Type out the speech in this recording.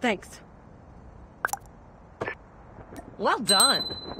Thanks. Well done.